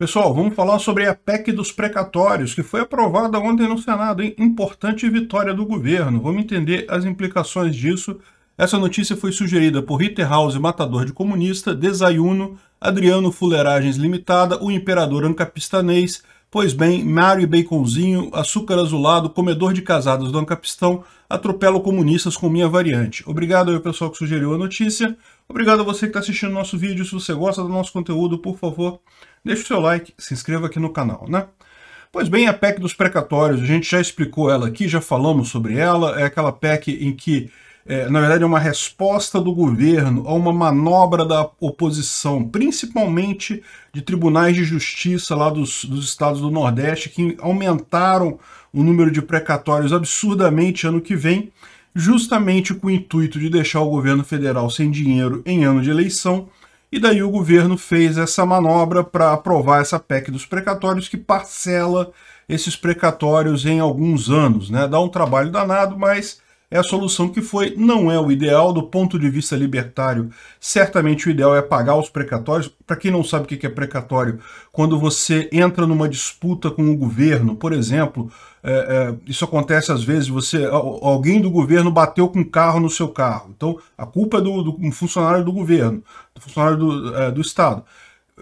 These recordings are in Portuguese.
Pessoal, vamos falar sobre a PEC dos precatórios, que foi aprovada ontem no Senado, hein? Importante vitória do governo. Vamos entender as implicações disso. Essa notícia foi sugerida por Ritterhaus, matador de comunista, Desayuno, Adriano Fuleragens Limitada, o imperador ancapistanês, Pois bem, Mário e Baconzinho, açúcar azulado, comedor de casados do Ancapistão, atropelo comunistas com minha variante. Obrigado ao pessoal que sugeriu a notícia. Obrigado a você que está assistindo nosso vídeo. Se você gosta do nosso conteúdo, por favor, deixe o seu like, se inscreva aqui no canal, né? Pois bem, a PEC dos precatórios, a gente já explicou ela aqui, já falamos sobre ela. É aquela PEC em que é, na verdade, é uma resposta do governo a uma manobra da oposição, principalmente de tribunais de justiça lá dos, dos estados do Nordeste, que aumentaram o número de precatórios absurdamente ano que vem, justamente com o intuito de deixar o governo federal sem dinheiro em ano de eleição. E daí o governo fez essa manobra para aprovar essa PEC dos precatórios, que parcela esses precatórios em alguns anos. Né? Dá um trabalho danado, mas é a solução que foi, não é o ideal do ponto de vista libertário. Certamente o ideal é pagar os precatórios. Para quem não sabe o que é precatório, quando você entra numa disputa com o governo, por exemplo, é, é, isso acontece às vezes, você alguém do governo bateu com um carro no seu carro. Então a culpa é do, do um funcionário do governo, do funcionário do, é, do Estado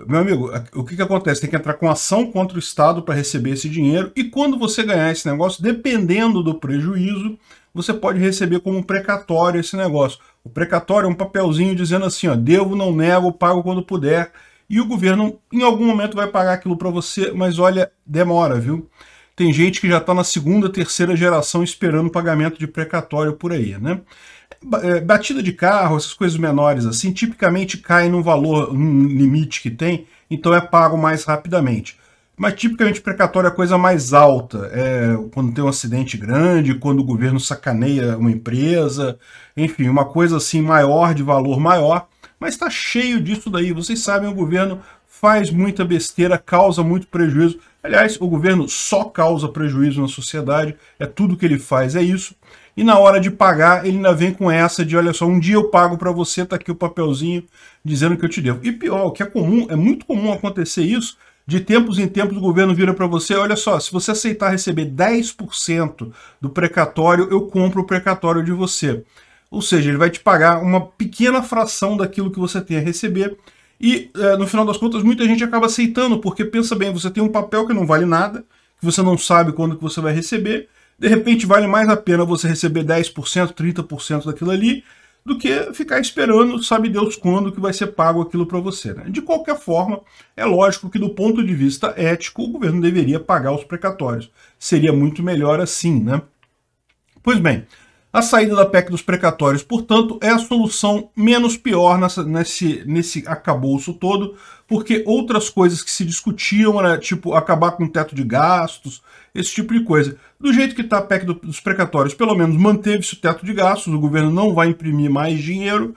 meu amigo, o que, que acontece? Tem que entrar com ação contra o Estado para receber esse dinheiro, e quando você ganhar esse negócio, dependendo do prejuízo, você pode receber como precatório esse negócio. O precatório é um papelzinho dizendo assim, ó, devo, não nego, pago quando puder. E o governo, em algum momento, vai pagar aquilo para você, mas olha, demora, viu? Tem gente que já está na segunda, terceira geração esperando pagamento de precatório por aí, né? É, batida de carro, essas coisas menores assim, tipicamente cai num valor, num limite que tem, então é pago mais rapidamente. Mas tipicamente precatório é a coisa mais alta, é quando tem um acidente grande, quando o governo sacaneia uma empresa, enfim, uma coisa assim maior, de valor maior, mas está cheio disso daí. Vocês sabem, o governo faz muita besteira, causa muito prejuízo. Aliás, o governo só causa prejuízo na sociedade, é tudo que ele faz, é isso. E na hora de pagar, ele ainda vem com essa de, olha só, um dia eu pago para você, tá aqui o papelzinho dizendo que eu te devo. E pior, o que é comum, é muito comum acontecer isso, de tempos em tempos o governo vira para você, olha só, se você aceitar receber 10% do precatório, eu compro o precatório de você. Ou seja, ele vai te pagar uma pequena fração daquilo que você tem a receber. E, eh, no final das contas, muita gente acaba aceitando, porque pensa bem, você tem um papel que não vale nada, que você não sabe quando que você vai receber, de repente vale mais a pena você receber 10%, 30% daquilo ali, do que ficar esperando, sabe Deus quando, que vai ser pago aquilo para você. Né? De qualquer forma, é lógico que do ponto de vista ético, o governo deveria pagar os precatórios. Seria muito melhor assim, né? Pois bem, a saída da PEC dos precatórios, portanto, é a solução menos pior nessa, nesse, nesse acabouço todo, porque outras coisas que se discutiam era, né, tipo, acabar com o teto de gastos, esse tipo de coisa. Do jeito que está a PEC do, dos precatórios, pelo menos manteve-se o teto de gastos, o governo não vai imprimir mais dinheiro,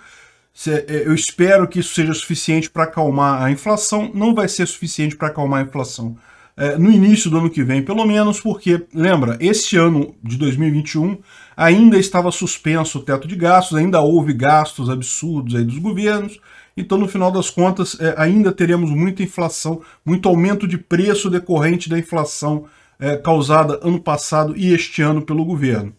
é, eu espero que isso seja suficiente para acalmar a inflação. Não vai ser suficiente para acalmar a inflação é, no início do ano que vem, pelo menos, porque, lembra, este ano de 2021 ainda estava suspenso o teto de gastos, ainda houve gastos absurdos aí dos governos, então no final das contas é, ainda teremos muita inflação, muito aumento de preço decorrente da inflação é, causada ano passado e este ano pelo governo.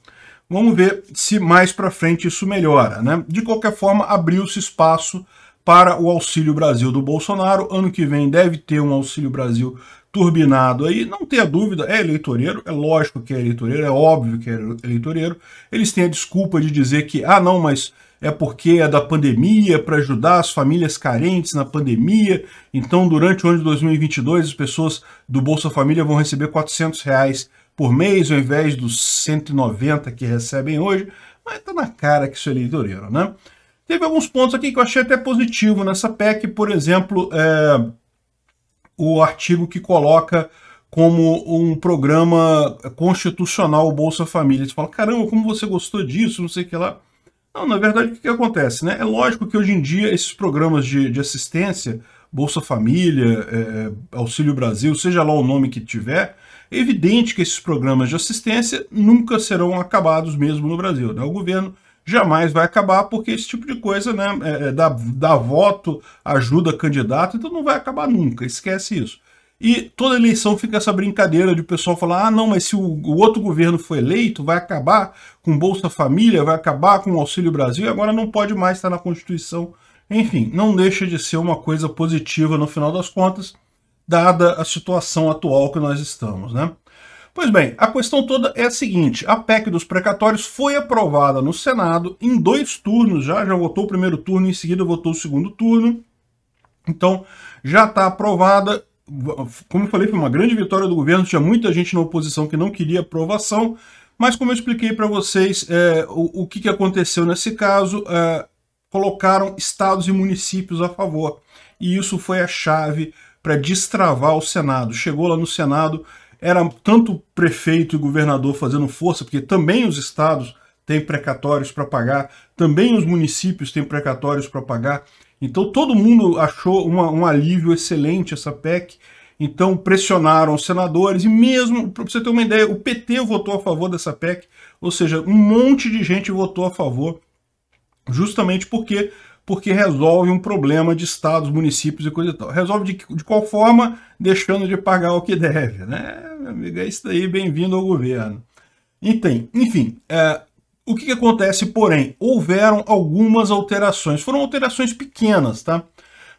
Vamos ver se mais para frente isso melhora. Né? De qualquer forma, abriu-se espaço para o Auxílio Brasil do Bolsonaro. Ano que vem deve ter um Auxílio Brasil turbinado aí, não tenha dúvida, é eleitoreiro, é lógico que é eleitoreiro, é óbvio que é eleitoreiro. Eles têm a desculpa de dizer que, ah, não, mas é porque é da pandemia, é para ajudar as famílias carentes na pandemia. Então, durante o ano de 2022, as pessoas do Bolsa Família vão receber 400 reais por mês, ao invés dos 190 que recebem hoje. Mas tá na cara que isso é eleitoreiro, né? Teve alguns pontos aqui que eu achei até positivo nessa PEC, por exemplo, é o artigo que coloca como um programa constitucional o Bolsa Família. Você fala, caramba, como você gostou disso, não sei o que lá. Não, na verdade, o que, que acontece? Né? É lógico que hoje em dia esses programas de, de assistência, Bolsa Família, é, é Auxílio Brasil, seja lá o nome que tiver, é evidente que esses programas de assistência nunca serão acabados mesmo no Brasil. Né? O governo jamais vai acabar, porque esse tipo de coisa, né, é, é, dá, dá voto, ajuda candidato, então não vai acabar nunca, esquece isso. E toda eleição fica essa brincadeira de o pessoal falar: ah, não, mas se o, o, outro governo foi eleito, vai acabar com Bolsa Família, vai acabar com o Auxílio Brasil, agora não pode mais estar na Constituição. Enfim, não deixa de ser uma coisa positiva no final das contas, dada a situação atual que nós estamos, né? Pois bem, a questão toda é a seguinte: a PEC dos precatórios foi aprovada no Senado em dois turnos já, já votou o primeiro turno, em seguida votou o segundo turno. Então, já está aprovada. Como eu falei, foi uma grande vitória do governo. Tinha muita gente na oposição que não queria aprovação, mas como eu expliquei para vocês é, o, o que, que, aconteceu nesse caso, é, colocaram estados e municípios a favor. E isso foi a chave para destravar o Senado. Chegou lá no Senado, era tanto prefeito e governador fazendo força, porque também os estados têm precatórios para pagar, também os municípios têm precatórios para pagar. Então todo mundo achou uma, um alívio excelente essa PEC. Então pressionaram os senadores e mesmo, para você ter uma ideia, o PT votou a favor dessa PEC, ou seja, um monte de gente votou a favor, justamente porque porque resolve um problema de estados, municípios e coisa e tal. Resolve de, de qual forma? Deixando de pagar o que deve. Né? Amigo, é isso daí, bem-vindo ao governo. Então, enfim, é, o que, que acontece, porém? Houveram algumas alterações. Foram alterações pequenas, tá?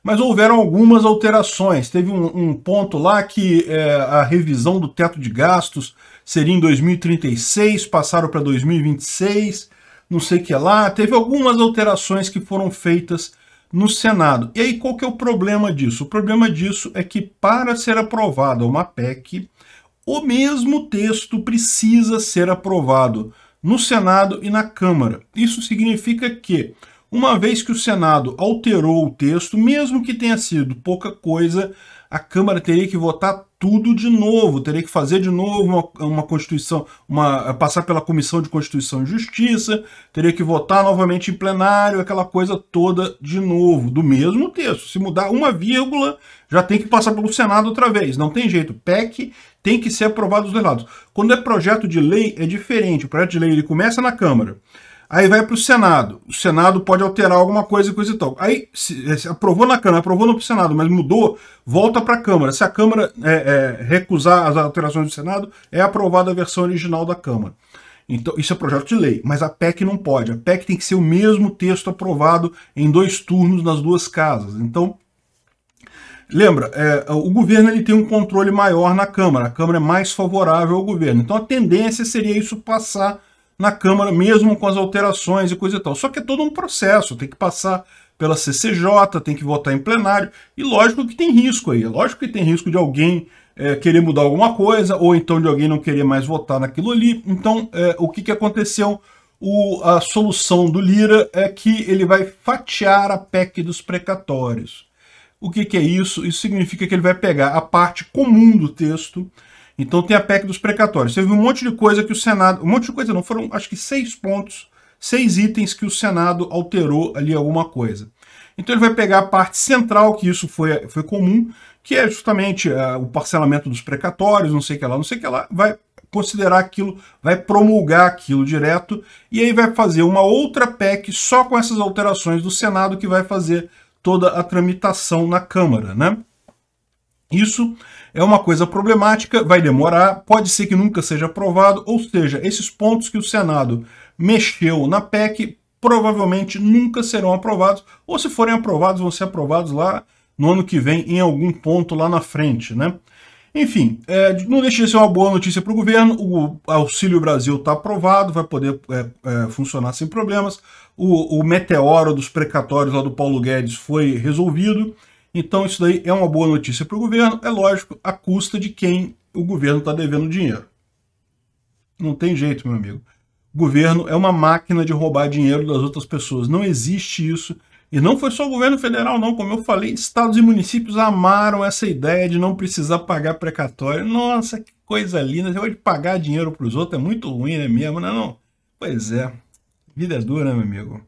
mas houveram algumas alterações. Teve um, um ponto lá que é, a revisão do teto de gastos seria em 2036, passaram para 2026 não sei o que lá. Teve algumas alterações que foram feitas no Senado. E aí qual que é o problema disso? O problema disso é que para ser aprovada uma PEC, o mesmo texto precisa ser aprovado no Senado e na Câmara. Isso significa que, uma vez que o Senado alterou o texto, mesmo que tenha sido pouca coisa, a Câmara teria que votar tudo de novo, teria que fazer de novo uma, uma Constituição, uma, passar pela Comissão de Constituição e Justiça, teria que votar novamente em plenário, aquela coisa toda de novo, do mesmo texto. Se mudar uma vírgula, já tem que passar pelo Senado outra vez. Não tem jeito. PEC tem que ser aprovado dos dois lados. Quando é projeto de lei, é diferente. O projeto de lei ele começa na Câmara. Aí vai para o Senado. O Senado pode alterar alguma coisa, coisa e tal. Aí se, eh, se aprovou na Câmara, aprovou no Senado, mas mudou, volta para a Câmara. Se a Câmara é, é, recusar as alterações do Senado, é aprovada a versão original da Câmara. Então, isso é projeto de lei, mas a PEC não pode. A PEC tem que ser o mesmo texto aprovado em dois turnos nas duas casas. Então, lembra, é, o governo ele tem um controle maior na Câmara. A Câmara é mais favorável ao governo. Então, a tendência seria isso passar na Câmara, mesmo com as alterações e coisa e tal. Só que é todo um processo, tem que passar pela CCJ, tem que votar em plenário, e lógico que tem risco aí, é lógico que tem risco de alguém é, querer mudar alguma coisa, ou então de alguém não querer mais votar naquilo ali. Então, é, o que, que aconteceu? O, a solução do Lira é que ele vai fatiar a PEC dos precatórios. O que, que é isso? Isso significa que ele vai pegar a parte comum do texto então tem a PEC dos precatórios. Teve um monte de coisa que o Senado. Um monte de coisa não, foram acho que seis pontos, seis itens que o Senado alterou ali alguma coisa. Então ele vai pegar a parte central, que isso foi, foi comum, que é justamente uh, o parcelamento dos precatórios, não sei o que lá, não sei o que lá, vai considerar aquilo, vai promulgar aquilo direto, e aí vai fazer uma outra PEC só com essas alterações do Senado que vai fazer toda a tramitação na Câmara, né? Isso é uma coisa problemática, vai demorar, pode ser que nunca seja aprovado, ou seja, esses pontos que o Senado mexeu na PEC provavelmente nunca serão aprovados, ou se forem aprovados, vão ser aprovados lá no ano que vem, em algum ponto lá na frente, né? Enfim, é, não deixa de ser uma boa notícia para o governo, o Auxílio Brasil está aprovado, vai poder é, é, funcionar sem problemas, o, o meteoro dos precatórios lá do Paulo Guedes foi resolvido, então isso daí é uma boa notícia para o governo, é lógico, a custa de quem o governo está devendo dinheiro. Não tem jeito, meu amigo. O governo é uma máquina de roubar dinheiro das outras pessoas. Não existe isso. E não foi só o governo federal, não. Como eu falei, estados e municípios amaram essa ideia de não precisar pagar precatório. Nossa, que coisa linda. Você pode pagar dinheiro para os outros, é muito ruim, né mesmo? Não, né, não. Pois é. Vida é dura, né, meu amigo.